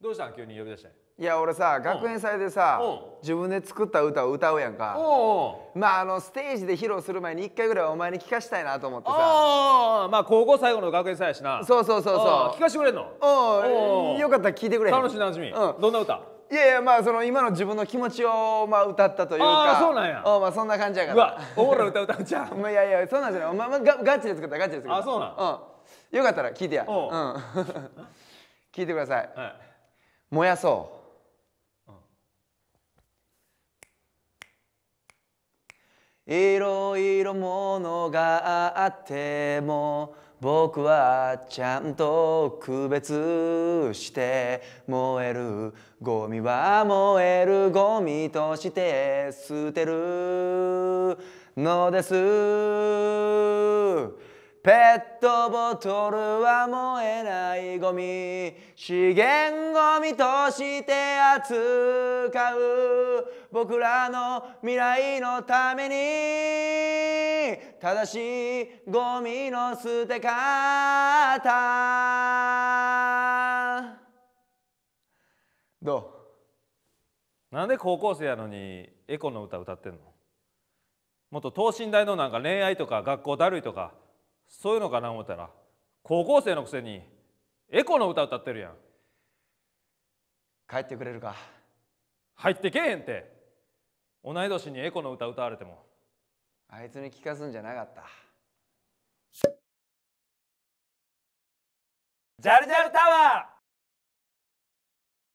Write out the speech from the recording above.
どうしたん急に呼び出していや俺さ学園祭でさ、自分で作った歌を歌うやんかまああのステージで披露する前に1回ぐらいお前に聞かしたいなと思ってさあまあ高校最後の学園祭やしなそうそうそうそう聞かしてくれんのおおよかったら聞いてくれ楽しい楽しみ、うん、どんな歌いやいやまあその今の自分の気持ちをまあ歌ったというかあそうなんやおまあそんな感じやからうわおもろ歌歌うじゃんまあいやいやそんなんじゃないお前、まあ、ガチで作ったガチで作ったあそうなん、うん、よかったら聞いてやうん聞いてください、はい燃やそう、うん、いろいろものがあっても僕はちゃんと区別して燃えるゴミは燃えるゴミとして捨てるのですペットボトルは燃えないゴミ資源ゴミとして扱う僕らの未来のために正しいゴミの捨て方どうなんで高校生やのにエコの歌歌ってんのもっと等身大のなんか恋愛とか学校だるいとかそういうのかな思ったら高校生のくせにエコの歌歌ってるやん帰ってくれるか入ってけえへんって同い年にエコの歌歌われてもあいつに聞かすんじゃなかったジャルジャルタワー